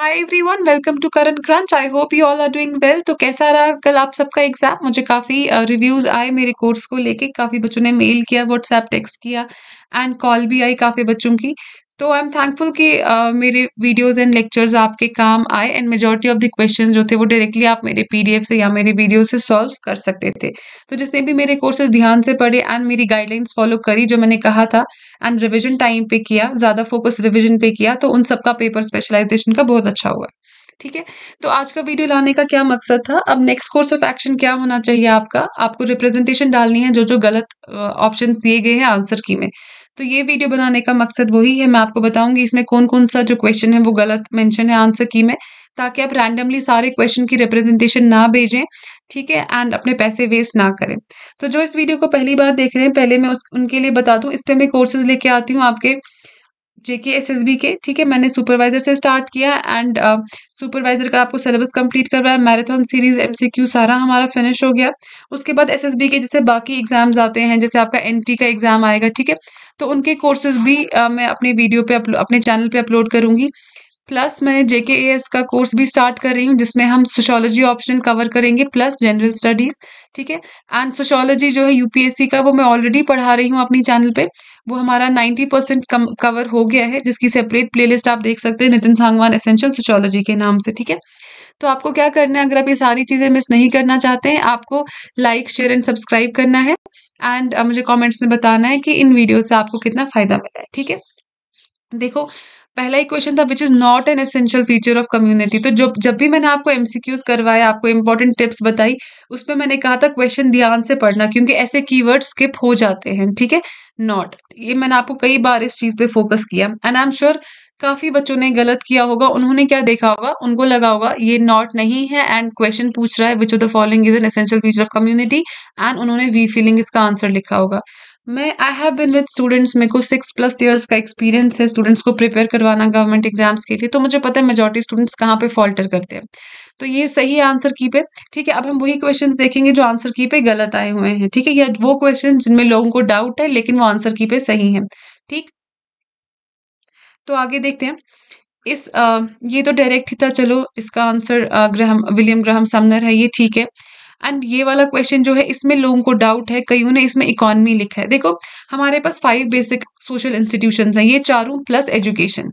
Hi everyone welcome to current crunch I hope you all are doing well तो कैसा रहा कल आप सबका एग्जाम मुझे काफ़ी रिव्यूज़ आए मेरे कोर्स को लेके काफ़ी बच्चों ने मेल किया व्हाट्सएप टेक्स्ट किया एंड कॉल भी आई काफ़ी बच्चों की तो आई एम थैंकफुल कि uh, मेरे वीडियोस एंड लेक्चर्स आपके काम आए and majority of the question जो थे वो डायरेक्टली आप मेरे पीडीएफ से या मेरे वीडियो से सॉल्व कर सकते थे तो जिसने भी मेरे कोर्सेज ध्यान से पढ़े एंड मेरी गाइडलाइंस फॉलो करी जो मैंने कहा था एंड रिविजन टाइम पे किया ज़्यादा फोकस रिविजन पे किया तो उन सबका पेपर स्पेशलाइजेशन का बहुत अच्छा हुआ ठीक है तो आज का वीडियो लाने का क्या मकसद था अब नेक्स्ट कोर्स ऑफ एक्शन क्या होना चाहिए आपका आपको रिप्रेजेंटेशन डालनी है जो जो गलत ऑप्शन uh, दिए गए हैं आंसर की में तो ये वीडियो बनाने का मकसद वही है मैं आपको बताऊंगी इसमें कौन कौन सा जो क्वेश्चन है वो गलत मेंशन है आंसर की में ताकि आप रैंडमली सारे क्वेश्चन की रिप्रेजेंटेशन ना भेजें ठीक है एंड अपने पैसे वेस्ट ना करें तो जो इस वीडियो को पहली बार देख रहे हैं पहले मैं उस उनके लिए बता दूँ इस पर मैं कोर्सेज लेके आती हूँ आपके जेके एस एस बी के ठीक है मैंने सुपरवाइजर से स्टार्ट किया एंड सुपरवाइजर uh, का आपको सिलेबस कंप्लीट करवाया marathon series M C Q सारा हमारा फिनिश हो गया उसके बाद एस एस बी के जैसे बाकी एग्जाम्स आते हैं जैसे आपका एन टी का एग्जाम आएगा ठीक है तो उनके कोर्सेज भी uh, मैं अपने वीडियो पे अपने चैनल पे अपलोड करूंगी प्लस मैंने जेके ए एस का कोर्स भी स्टार्ट कर रही हूँ जिसमें हम सोशोलॉजी ऑप्शनल कवर करेंगे प्लस जनरल स्टडीज ठीक है एंड सोशोलॉजी जो है यूपीएससी का वो मैं ऑलरेडी पढ़ा रही हूँ अपनी चैनल पे वो हमारा 90 परसेंट कवर हो गया है जिसकी सेपरेट प्लेलिस्ट आप देख सकते हैं नितिन सांगवान एसेंशियल सोशोलॉजी के नाम से ठीक है तो आपको क्या करना है अगर आप ये सारी चीज़ें मिस नहीं करना चाहते हैं आपको लाइक शेयर एंड सब्सक्राइब करना है एंड मुझे कमेंट्स में बताना है कि इन वीडियो से आपको कितना फ़ायदा मिला है ठीक है देखो पहला ही क्वेश्चन था which is not an essential feature of community तो जब जब भी मैंने आपको एमसीक्यूज करवाया आपको इंपॉर्टेंट टिप्स बताई पर मैंने कहा था क्वेश्चन ध्यान से पढ़ना क्योंकि ऐसे कीवर्ड स्किप हो जाते हैं ठीक है नॉट ये मैंने आपको कई बार इस चीज पे फोकस किया एंड आई एम श्योर काफी बच्चों ने गलत किया होगा उन्होंने क्या देखा होगा उनको लगा होगा ये नॉट नहीं है एंड क्वेश्चन पूछ रहा है which of the following is an essential feature of community and उन्होंने वी फीलिंग इसका आंसर लिखा होगा मैं I have been with students मेरे को सिक्स प्लस ईयर्स का एक्सपीरियंस है स्टूडेंट्स को प्रिपेयर करवाना गवर्नमेंट एग्जाम्स के लिए तो मुझे पता है मेजोरिटी स्टूडेंट्स कहाँ पे फॉल्टर करते हैं तो ये सही आंसर की पे ठीक है अब हम वही क्वेश्चंस देखेंगे जो आंसर की पे गलत आए हुए हैं ठीक है या वो क्वेश्चन जिनमें लोगों को डाउट है लेकिन वो आंसर की पे सही है ठीक तो आगे देखते हैं इस आ, ये तो डायरेक्ट ही था चलो इसका आंसर ग्रह विलियम ग्रह समनर है ये ठीक है एंड ये वाला क्वेश्चन जो है इसमें लोगों को डाउट है कईयों ने इसमें इकोनॉमी लिखा है देखो हमारे पास फाइव बेसिक सोशल इंस्टीट्यूशन हैं ये चारों प्लस एजुकेशन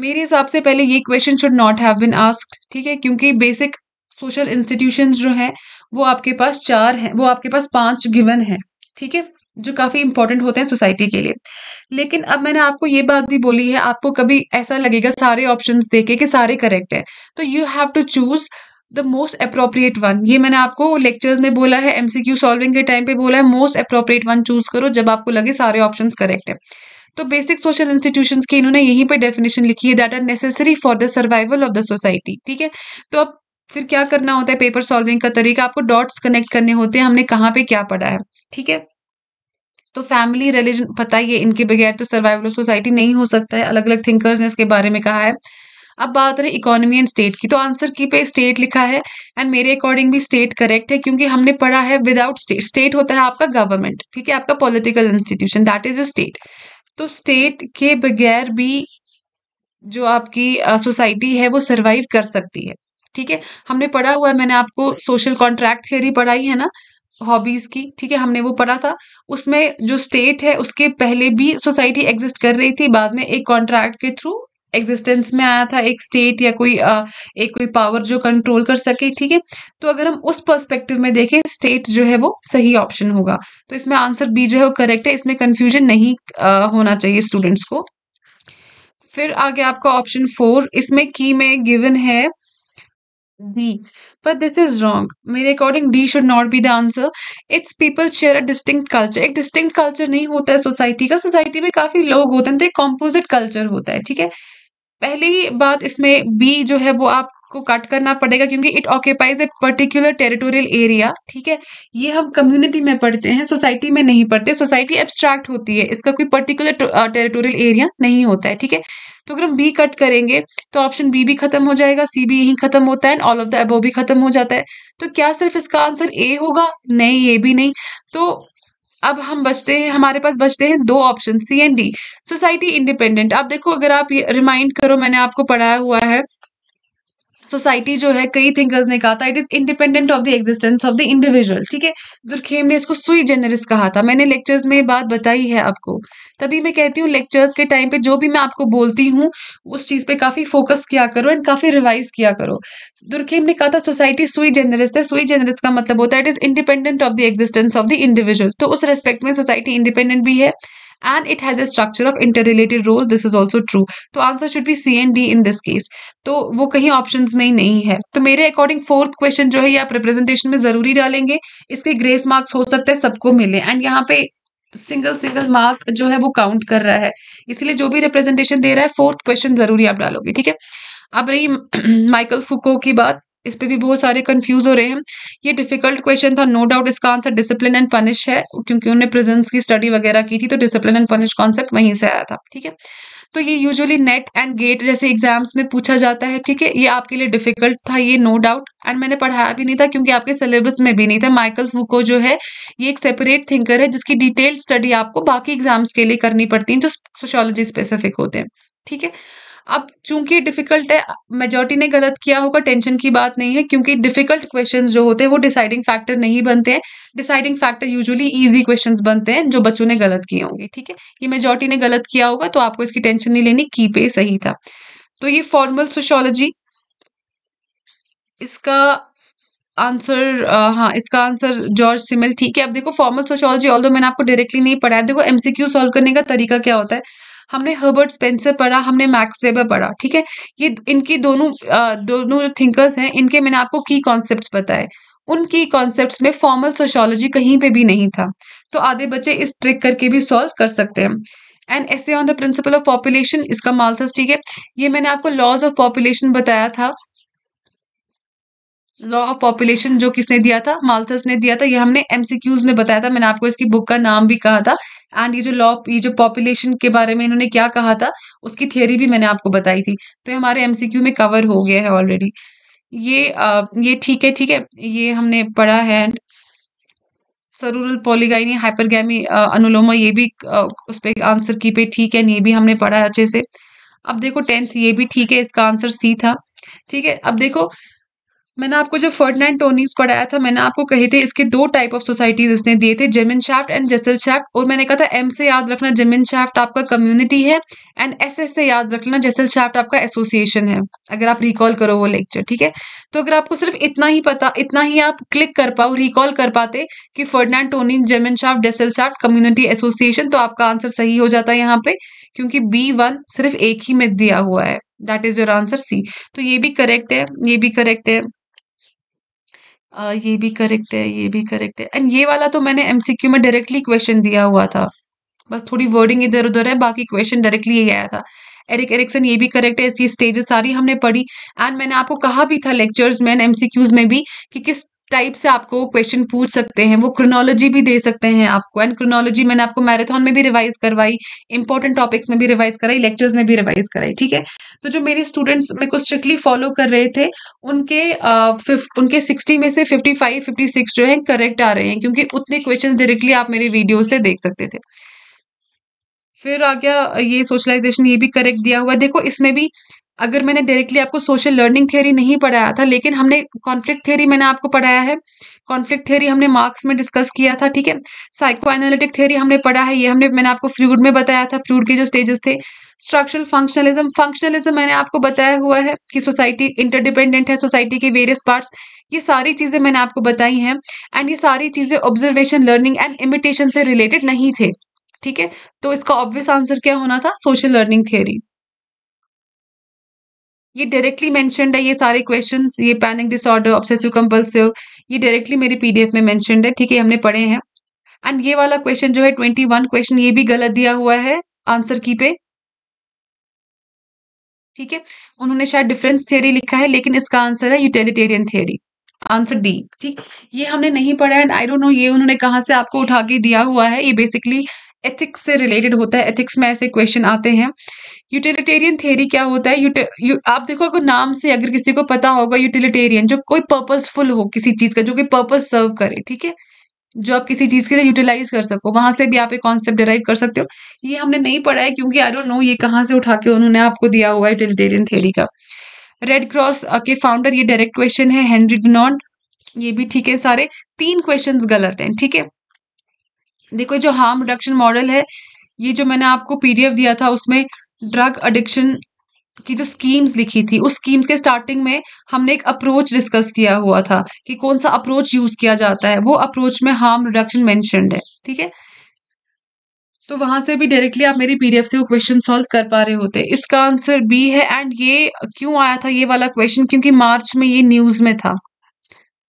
मेरे हिसाब से पहले ये question should not have been asked ठीक है क्योंकि बेसिक सोशल इंस्टीट्यूशन जो है वो आपके पास चार हैं वो आपके पास पांच गिवन है ठीक है जो काफ़ी इंपॉर्टेंट होते हैं सोसाइटी के लिए लेकिन अब मैंने आपको ये बात भी बोली है आपको कभी ऐसा लगेगा सारे ऑप्शंस देके कि सारे करेक्ट है तो you have to choose the most appropriate one ये मैंने आपको लेक्चर्स में बोला है एमसीक्यू सॉल्विंग के टाइम पे बोला है मोस्ट अप्रोप्रिएट वन चूज करो जब आपको लगे सारे ऑप्शन करेक्ट है तो बेसिक सोशल इंस्टीट्यूशन की इन्होंने यहीं पर डेफिनेशन लिखी है that are necessary for the survival of the society ठीक है तो अब फिर क्या करना होता है पेपर सॉल्विंग का तरीका आपको डॉट्स कनेक्ट करने होते हैं हमने कहाँ पे क्या पढ़ा है ठीक है तो फैमिली रिलीजन पता ही है इनके बगैर तो सर्वाइवल ऑफ सोसाइटी नहीं हो सकता है अलग अलग थिंकर्स ने इसके बारे में कहा है अब बात रही इकोनॉमी एंड स्टेट की तो आंसर की पे स्टेट लिखा है एंड मेरे अकॉर्डिंग भी स्टेट करेक्ट है क्योंकि हमने पढ़ा है विदाउट स्टेट स्टेट होता है आपका गवर्नमेंट ठीक है आपका political institution that is a state तो स्टेट के बगैर भी जो आपकी सोसाइटी है वो सर्वाइव कर सकती है ठीक है हमने पढ़ा हुआ है मैंने आपको सोशल कॉन्ट्रैक्ट थियरी पढ़ाई है ना हॉबीज की ठीक है हमने वो पढ़ा था उसमें जो स्टेट है उसके पहले भी सोसाइटी एग्जिस्ट कर रही थी बाद में एक कॉन्ट्रैक्ट के थ्रू एग्जिस्टेंस में आया था एक स्टेट या कोई आ, एक कोई पावर जो कंट्रोल कर सके ठीक है तो अगर हम उस पर्सपेक्टिव में देखें स्टेट जो है वो सही ऑप्शन होगा तो इसमें आंसर बी जो है वो करेक्ट है इसमें कंफ्यूजन नहीं आ, होना चाहिए स्टूडेंट्स को फिर आगे आपका ऑप्शन फोर इसमें की में गिवन है D but this is wrong मेरे according D should not be the answer it's people share a distinct culture एक डिस्टिंक्ट कल्चर नहीं होता है सोसाइटी का सोसाइटी में काफी लोग होते हैं तो एक कॉम्पोजिट कल्चर होता है ठीक है पहली बात इसमें बी जो है वो आपको कट करना पड़ेगा क्योंकि it occupies a particular territorial area ठीक है ये हम कम्युनिटी में पढ़ते हैं सोसाइटी में नहीं पढ़ते सोसाइटी एब्स्ट्रैक्ट होती है इसका कोई पर्टिकुलर टेरिटोरियल एरिया नहीं होता है ठीक है तो अगर हम बी कट करेंगे तो ऑप्शन बी भी खत्म हो जाएगा सी भी यहीं खत्म होता है and all of the above भी खत्म हो जाता है तो क्या सिर्फ इसका आंसर ए होगा नहीं ये भी नहीं तो अब हम बचते हैं हमारे पास बचते हैं दो option C and D society independent अब देखो अगर आप रिमाइंड करो मैंने आपको पढ़ाया हुआ है सोसाइटी जो है कई थिंकर्स ने कहा था it is independent of the existence of the individual ठीक है दुर्खेम ने इसको सुई जेनरिस कहा था मैंने लेक्चर्स में बात बताई है आपको तभी मैं कहती हूँ लेक्चर्स के टाइम पे जो भी मैं आपको बोलती हूँ उस चीज़ पे काफ़ी फोकस किया करो एंड काफ़ी रिवाइज किया करो दुर्खेम ने कहा था सोसाइटी सुई जेनरिस है सुई जेनरिस का मतलब होता है it is independent of the existence of the individual तो उस रेस्पेक्ट में सोसाइटी इंडिपेंडेंट भी है and it has a structure of interrelated rows this is also true तो answer should be C and D in this case तो वो कहीं option में ही नहीं है तो मेरे अकॉर्डिंग फोर्थ क्वेश्चन जो है ये आप रिप्रेजेंटेशन में जरूरी डालेंगे इसके ग्रेस मार्क्स हो सकते हैं सबको मिले एंड यहाँ पे सिंगल सिंगल मार्क जो है वो काउंट कर रहा है इसीलिए जो भी रिप्रेजेंटेशन दे रहा है फोर्थ क्वेश्चन जरूरी आप डालोगे ठीक है अब रही माइकल फुको की बात इस पे भी बहुत सारे कंफ्यूज हो रहे हैं ये डिफिकल्ट क्वेश्चन था नो डाउट इसका आंसर डिसिप्लिन एंड पनिश है क्योंकि उन्होंने प्रेजेंस की स्टडी वगैरह की थी तो डिसिप्लिन एंड पनिश कॉन्सेप्ट वहीं से आया था ठीक है तो ये यूजुअली नेट एंड गेट जैसे एग्जाम्स में पूछा जाता है ठीक है ये आपके लिए डिफिकल्ट था ये नो डाउट एंड मैंने पढ़ाया भी नहीं था क्योंकि आपके सिलेबस में भी नहीं था माइकल फूको जो है ये एक सेपरेट थिंकर है जिसकी डिटेल स्टडी आपको बाकी एग्जाम्स के लिए करनी पड़ती है जो सोशोलॉजी स्पेसिफिक होते हैं ठीक है अब चूंकि डिफिकल्ट है मेजोरिटी ने गलत किया होगा टेंशन की बात नहीं है क्योंकि डिफिकल्ट क्वेश्चंस जो होते हैं वो डिसाइडिंग फैक्टर नहीं बनते हैं deciding factor usually easy questions बनते हैं जो बच्चों ने गलत किए होंगे ठीक है ये मेजोरिटी ने गलत किया होगा तो आपको इसकी टेंशन नहीं लेनी की पे सही था तो ये फॉर्मल सोशोलॉजी इसका आंसर हाँ इसका आंसर जॉर्ज सिमिल ठीक है अब देखो फॉर्मल सोशोलॉजी ऑल मैंने आपको डायरेक्टली नहीं पढ़ाया देखो एमसीक्यू सॉल्व करने का तरीका क्या होता है हमने हर्बर्ट स्पेंसर पढ़ा हमने मैक्स वेबर पढ़ा ठीक है ये इनकी दोनों दोनों जो थिंकर्स हैं इनके मैंने आपको की कॉन्सेप्ट बताए उन की कॉन्सेप्ट में फॉर्मल सोशोलॉजी कहीं पे भी नहीं था तो आधे बच्चे इस ट्रिक करके भी सॉल्व कर सकते हैं and as on the principle of population इसका माल ठीक है ये मैंने आपको लॉज ऑफ पॉपुलेशन बताया था लॉ ऑफ पॉपुलेशन जो किसने दिया था माल्थस ने दिया था ये हमने एमसीक्यूज में बताया था मैंने आपको इसकी बुक का नाम भी कहा था एंड ये जो लॉ ये जो पॉपुलेशन के बारे में इन्होंने क्या कहा था उसकी थियोरी भी मैंने आपको बताई थी तो ये हमारे एमसीक्यू में कवर हो गया है ऑलरेडी ये आ, ये ठीक है ठीक है ये हमने पढ़ा है एंड सरूरल पॉलीगाइनी हाइपरगैमी अनुलोमा ये भी आ, उस पर आंसर की पे ठीक है ये भी हमने पढ़ा है अच्छे से अब देखो टेंथ ये भी ठीक है इसका आंसर सी था ठीक है अब देखो मैंने आपको जब फर्डनैंड टोनीस पढ़ाया था मैंने आपको कहे थे इसके दो टाइप ऑफ सोसाइटीज इसने दिए थे Gemeinschaft and Gesellschaft और मैंने कहा था एम से याद रखना जेमिन शाफ्ट आपका कम्युनिटी है एंड एस एस से याद रखना जेसल शाफ्ट आपका एसोसिएशन है अगर आप रिकॉल करो वो लेक्चर ठीक है तो अगर आपको सिर्फ इतना ही पता इतना ही आप क्लिक कर पाओ रिकॉल कर पाते कि Ferdinand Tonnies Gemeinschaft Gesellschaft community association तो आपका आंसर सही हो जाता है यहाँ पे क्योंकि बी वन सिर्फ एक ही में दिया हुआ है that is your answer C तो ये भी करेक्ट है ये भी करेक्ट है आ, ये भी करेक्ट है ये भी करेक्ट है एंड ये वाला तो मैंने एमसीक्यू में डायरेक्टली क्वेश्चन दिया हुआ था बस थोड़ी वर्डिंग इधर उधर है बाकी क्वेश्चन डायरेक्टली यही आया था एरिक एरिक्सन ये भी करेक्ट है ऐसी स्टेजेस सारी हमने पढ़ी एंड मैंने आपको कहा भी था लेक्चर्स में एमसीक्यूज में भी कि किस टाइप से आपको क्वेश्चन पूछ सकते हैं वो क्रोनोलॉजी भी दे सकते हैं आपको एंड क्रोनोलॉजी मैंने आपको मैराथन में भी रिवाइज करवाई इंपॉर्टेंट टॉपिक्स में भी रिवाइज कराई लेक्चर्स में भी रिवाइज कराई ठीक है तो जो मेरे स्टूडेंट्स मेरे को स्ट्रिक्टली फॉलो कर रहे थे उनके आ, फिफ, उनके सिक्सटी में से फिफ्टी फाइव फिफ्टी सिक्स जो है करेक्ट आ रहे हैं क्योंकि उतने क्वेश्चन डायरेक्टली आप मेरे वीडियो से देख सकते थे फिर आ गया ये सोशलाइजेशन ये भी करेक्ट दिया हुआ है देखो इसमें भी अगर मैंने डायरेक्टली आपको सोशल लर्निंग थ्योरी नहीं पढ़ाया था लेकिन हमने कॉन्फ्लिक्ट थ्योरी मैंने आपको पढ़ाया है कॉन्फ्लिक्ट थ्योरी हमने मार्क्स में डिस्कस किया था ठीक है साइको एनालिटिक थ्योरी हमने पढ़ा है ये हमने मैंने आपको फ्रूड में बताया था फ्रूड के जो स्टेजेस थे स्ट्रक्चरल फंक्शनलिज्म फंक्शनलिज्म मैंने आपको बताया हुआ है कि सोसाइटी इंटरडिपेंडेंट है सोसाइटी के वेरियस पार्ट्स ये सारी चीज़ें मैंने आपको बताई हैं एंड ये सारी चीज़ें ऑब्जर्वेशन लर्निंग एंड इमिटेशन से रिलेटेड नहीं थे ठीक है तो इसका ऑब्वियस आंसर क्या होना था सोशल लर्निंग थ्योरी ये डायरेक्टली मैंशनड है ये सारे क्वेश्चन ये पैनिक डिसऑर्डर ऑब्सेसिव कम्पल्सिव ये डायरेक्टली मेरी पीडीएफ में मैंशनड है ठीक है हमने पढ़े हैं एंड ये वाला क्वेश्चन जो है ट्वेंटी वन क्वेश्चन ये भी गलत दिया हुआ है आंसर की पे ठीक है उन्होंने शायद डिफरेंस थियरी लिखा है लेकिन इसका आंसर है यूटिलिटेरियन थियरी आंसर डी ठीक ये हमने नहीं पढ़ा है आई डोंट नो ये उन्होंने कहाँ से आपको उठा के दिया हुआ है ये बेसिकली एथिक्स से रिलेटेड होता है एथिक्स में ऐसे क्वेश्चन आते हैं यूटिलिटेरियन थेरी क्या होता है यूट यू, आप देखो अगर नाम से अगर किसी को पता होगा यूटिलिटेरियन जो कोई पर्पजफुल हो किसी चीज़ का जो कोई पर्पज सर्व करे ठीक है जो आप किसी चीज़ के लिए यूटिलाइज कर सको वहां से भी आप एक कॉन्सेप्ट डिराइव कर सकते हो ये हमने नहीं पढ़ा है क्योंकि आई डोंट नो ये कहाँ से उठा के उन्होंने आपको दिया हुआ है यूटिलिटेरियन थेरी का रेड क्रॉस के फाउंडर ये डायरेक्ट क्वेश्चन है हेनरी डिनॉन्ट ये भी ठीक है सारे तीन क्वेश्चन गलत हैं ठीक है देखो जो हार्म रिडक्शन मॉडल है ये जो मैंने आपको पीडीएफ दिया था उसमें ड्रग एडिक्शन की जो स्कीम्स लिखी थी उस स्कीम्स के स्टार्टिंग में हमने एक अप्रोच डिस्कस किया हुआ था कि कौन सा अप्रोच यूज किया जाता है वो अप्रोच में हार्म रिडक्शन मैंशनड है ठीक है तो वहां से भी डायरेक्टली आप मेरी पीडीएफ से वो क्वेश्चन सॉल्व कर पा रहे होते इसका आंसर बी है एंड ये क्यों आया था ये वाला क्वेश्चन क्योंकि मार्च में ये न्यूज में था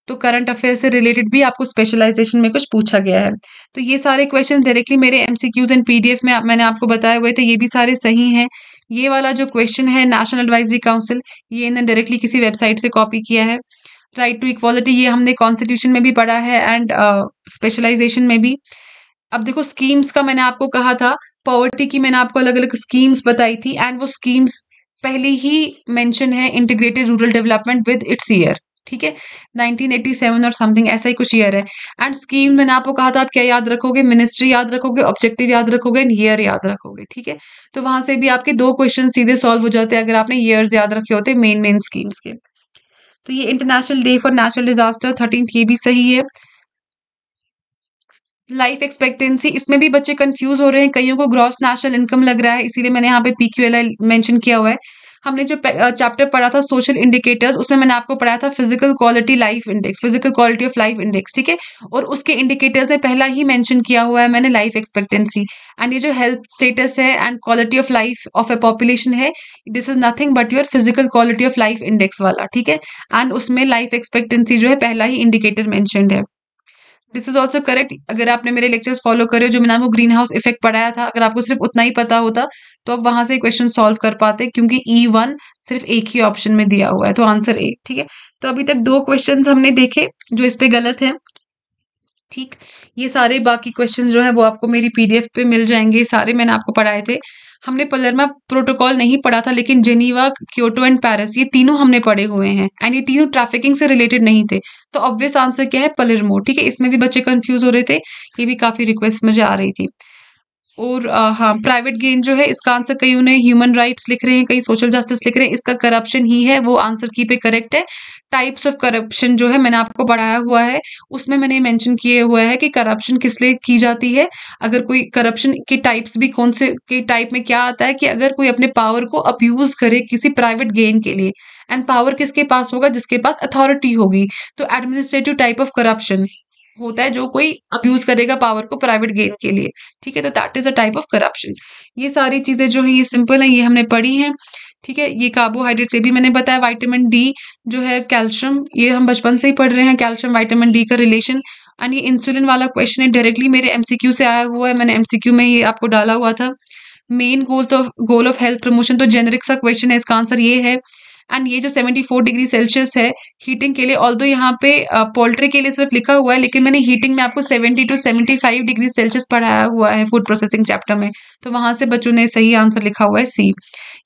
तो करंट अफेयर से रिलेटेड भी आपको स्पेशलाइजेशन में कुछ पूछा गया है तो ये सारे क्वेश्चन डायरेक्टली मेरे एमसीक्यूज एंड पीडीएफ में मैंने आपको बताए हुए थे ये भी सारे सही हैं ये वाला जो क्वेश्चन है नेशनल एडवाइजरी काउंसिल ये इन्हें डायरेक्टली किसी वेबसाइट से कॉपी किया है राइट टू इक्वालिटी ये हमने कॉन्स्टिट्यूशन में भी पढ़ा है एंड स्पेशलाइजेशन uh, में भी अब देखो स्कीम्स का मैंने आपको कहा था पॉवर्टी की मैंने आपको अलग अलग स्कीम्स बताई थी एंड वो स्कीम्स पहले ही मेंशन है integrated rural development with its year ठीक है 1987 और समथिंग ऐसा ही कुछ ईयर है एंड स्कीम मैंने आपको कहा था आप क्या याद रखोगे मिनिस्ट्री याद रखोगे ऑब्जेक्टिव याद रखोगे एंड ईयर याद रखोगे ठीक है तो वहां से भी आपके दो क्वेश्चन सीधे सॉल्व हो जाते हैं अगर आपने ईयर्स याद रखे होते मेन मेन स्कीम्स के तो ये international day for natural disaster thirteen ये भी सही है लाइफ एक्सपेक्टेंसी इसमें भी बच्चे कंफ्यूज हो रहे हैं कईयों को ग्रॉस नेशनल इनकम लग रहा है इसीलिए मैंने यहाँ पे P Q L I mention किया हुआ है हमने जो चैप्टर पढ़ा था सोशल इंडिकेटर्स उसमें मैंने आपको पढ़ाया था physical quality life index physical quality of life index ठीक है और उसके इंडिकेटर्स ने पहला ही मैंशन किया हुआ है मैंने लाइफ एक्सपेक्टेंसी एंड ये जो हेल्थ स्टेटस है and quality of life of a population है this is nothing but your physical quality of life index वाला ठीक है एंड उसमें लाइफ एक्सपेक्टेंसी जो है पहला ही इंडिकेटर मैंशनड है दिस इज ऑल्सो करेक्ट अगर आपने मेरे लेक्चर्स फॉलो करे जो मैंने आपको ग्रीन हाउस इफेक्ट पढ़ाया था अगर आपको सिर्फ उतना ही पता होता तो आप वहां से क्वेश्चन सॉल्व कर पाते क्योंकि ई e वन सिर्फ एक ही ऑप्शन में दिया हुआ है तो आंसर ए ठीक है तो अभी तक दो क्वेश्चन हमने देखे जो इस पे गलत है ठीक ये सारे बाकी क्वेश्चन जो है वो आपको मेरी पीडीएफ पे मिल जाएंगे सारे मैंने आपको पढ़ाए थे हमने पलरमा प्रोटोकॉल नहीं पढ़ा था लेकिन जेनीवा क्योटो एंड पेरिस ये तीनों हमने पढ़े हुए हैं एंड ये तीनों ट्रैफिकिंग से रिलेटेड नहीं थे तो ऑब्वियस आंसर क्या है पलरमो ठीक है इसमें भी बच्चे कंफ्यूज हो रहे थे ये भी काफ़ी रिक्वेस्ट मुझे आ रही थी और हाँ प्राइवेट गेन जो है इसका आंसर कई उन्हें ह्यूमन राइट्स लिख रहे हैं कई सोशल जस्टिस लिख रहे हैं इसका करप्शन ही है वो आंसर की पे करेक्ट है टाइप्स ऑफ करप्शन जो है मैंने आपको पढ़ाया हुआ है उसमें मैंने मेंशन किए हुआ है कि करप्शन किस लिए की जाती है अगर कोई करप्शन के टाइप्स भी कौन से के टाइप में क्या आता है कि अगर कोई अपने पावर को अपयूज करे किसी प्राइवेट गेन के लिए एंड पावर किसके पास होगा जिसके पास अथॉरिटी होगी तो एडमिनिस्ट्रेटिव टाइप ऑफ करप्शन होता है जो कोई अब्यूज करेगा पावर को प्राइवेट गेन के लिए ठीक है तो that is a type of corruption ये सारी चीजें जो है ये सिंपल है ये हमने पढ़ी है ठीक है ये कार्बोहाइड्रेट से भी मैंने बताया वाइटामिन डी जो है कैल्शियम ये हम बचपन से ही पढ़ रहे हैं कैल्शियम वाइटामिन डी का रिलेशन एंड ये इंसुलिन वाला क्वेश्चन है डायरेक्टली मेरे एमसीक्यू से आया हुआ है मैंने एमसीक्यू में ये आपको डाला हुआ था मेन गोल तो गोल ऑफ हेल्थ प्रमोशन तो जेनरिक सा क्वेश्चन है इसका आंसर ये है एंड ये जो 74 डिग्री सेल्सियस है हीटिंग के लिए ऑल दो यहाँ पे पोल्ट्री के लिए सिर्फ लिखा हुआ है लेकिन मैंने हीटिंग में आपको 70 टू 75 डिग्री सेल्सियस पढ़ाया हुआ है फूड प्रोसेसिंग चैप्टर में तो वहाँ से बच्चों ने सही आंसर लिखा हुआ है सी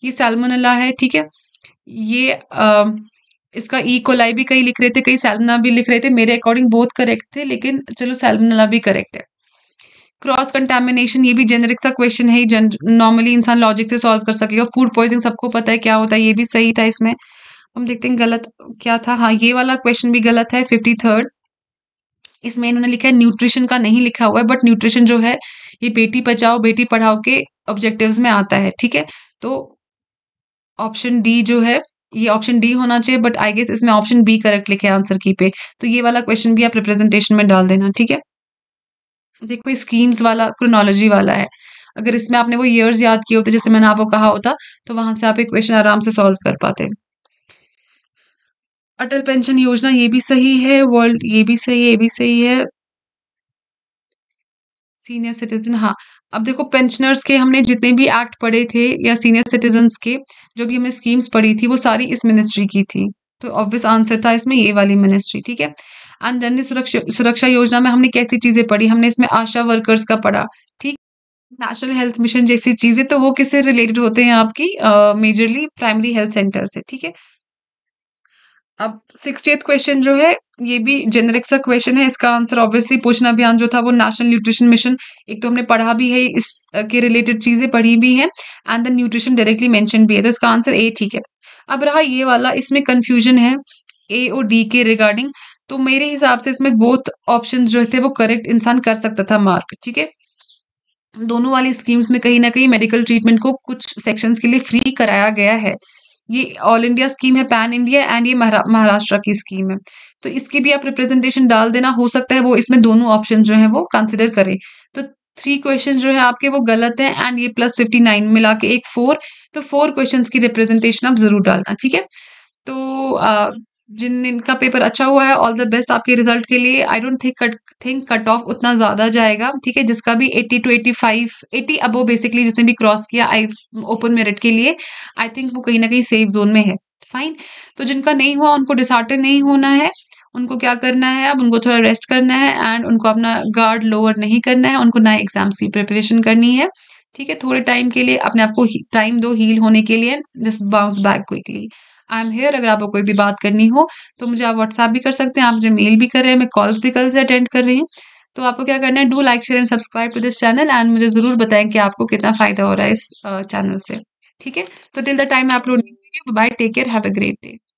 ये सैलमोनला है ठीक है ये आ, इसका ई e. कोलाई भी कई लिख रहे थे कई सैलमना भी लिख रहे थे मेरे अकॉर्डिंग बहुत करेक्ट थे लेकिन चलो सैलमनला भी करेक्ट है क्रॉस कंटेमिनेशन ये भी जेनरिक सा क्वेश्चन है नॉर्मली इंसान लॉजिक से सॉल्व कर सकेगा फूड पॉइजनिंग सबको पता है क्या होता है ये भी सही था इसमें हम देखते हैं गलत क्या था हाँ ये वाला क्वेश्चन भी गलत है फिफ्टी थर्ड इसमें इन्होंने लिखा है न्यूट्रिशन का नहीं लिखा हुआ है बट न्यूट्रिशन जो है ये बेटी बचाओ बेटी पढ़ाओ के ऑब्जेक्टिव्स में आता है ठीक है तो ऑप्शन डी जो है ये ऑप्शन डी होना चाहिए बट आई गेस इसमें ऑप्शन बी करेक्ट लिखे आंसर की पे तो ये वाला क्वेश्चन भी आप रिप्रेजेंटेशन में डाल देना ठीक है देखो ये स्कीम्स वाला क्रोनोलॉजी वाला है अगर इसमें आपने वो ईयर्स याद किए होते जैसे मैंने आपको कहा होता तो वहां से आप इक्वेशन आराम से सॉल्व कर पाते अटल पेंशन योजना ये भी सही है वर्ल्ड ये भी सही है ये भी सही है सीनियर सिटीजन हाँ अब देखो पेंशनर्स के हमने जितने भी एक्ट पढ़े थे या सीनियर सिटीजन के जो भी हमने स्कीम्स पढ़ी थी वो सारी इस मिनिस्ट्री की थी तो ऑब्वियस आंसर था इसमें ये वाली मिनिस्ट्री ठीक है अनजन्य सुरक्षा सुरक्षा योजना में हमने कैसी चीजें पढ़ी हमने इसमें आशा वर्कर्स का पढ़ा ठीक नेशनल हेल्थ मिशन जैसी चीजें तो वो किससे रिलेटेड होते हैं आपकी मेजरली प्राइमरी हेल्थ सेंटर से ठीक है अब सिक्सटी क्वेश्चन जो है ये भी जेनरिक सा क्वेश्चन है इसका आंसर ऑब्वियसली पोषण अभियान जो था वो नेशनल न्यूट्रिशन मिशन एक तो हमने पढ़ा भी है इस के रिलेटेड चीजें पढ़ी भी हैं and the nutrition directly mention भी है तो इसका आंसर ए ठीक है अब रहा ये वाला इसमें कंफ्यूजन है ए और डी के रिगार्डिंग तो मेरे हिसाब से इसमें बोथ ऑप्शन जो थे वो करेक्ट इंसान कर सकता था मार्क ठीक है दोनों वाली स्कीम्स में कहीं ना कहीं मेडिकल ट्रीटमेंट को कुछ सेक्शंस के लिए फ्री कराया गया है ये ऑल इंडिया स्कीम है पैन इंडिया एंड ये महाराष्ट्र की स्कीम है तो इसके भी आप रिप्रेजेंटेशन डाल देना हो सकता है वो इसमें दोनों ऑप्शन जो है वो कंसिडर करें तो थ्री क्वेश्चन जो है आपके वो गलत है एंड ये प्लस फिफ्टी नाइन मिला के एक फोर तो फोर क्वेश्चन की रिप्रेजेंटेशन आप जरूर डालना ठीक है तो जिन इनका पेपर अच्छा हुआ है ऑल द बेस्ट आपके रिजल्ट के लिए I don't think cut think cut off उतना ज़्यादा जाएगा ठीक है जिसका भी 80 टू 85 80 अबो बेसिकली जिसने भी क्रॉस किया आई ओपन मेरिट के लिए आई थिंक वो कहीं ना कहीं सेफ जोन में है फाइन तो जिनका नहीं हुआ उनको डिसहार्टन नहीं होना है उनको क्या करना है अब उनको थोड़ा रेस्ट करना है एंड उनको अपना गार्ड लोअर नहीं करना है उनको नए एग्जाम्स की प्रिपरेशन करनी है ठीक है थोड़े टाइम के लिए अपने आपको टाइम दो हील होने के लिए just bounce back quickly I am here अगर आपको कोई भी बात करनी हो तो मुझे आप व्हाट्सएप भी कर सकते हैं आप मुझे मेल भी कर रहे हैं मैं कॉल्स भी कल से अटेंड कर रही हूँ तो आपको क्या करना है do like share and subscribe to this channel and मुझे ज़रूर बताएं कि आपको कितना फ़ायदा हो रहा है इस चैनल से ठीक है तो टिल द टाइम आप लोग bye take care have a great day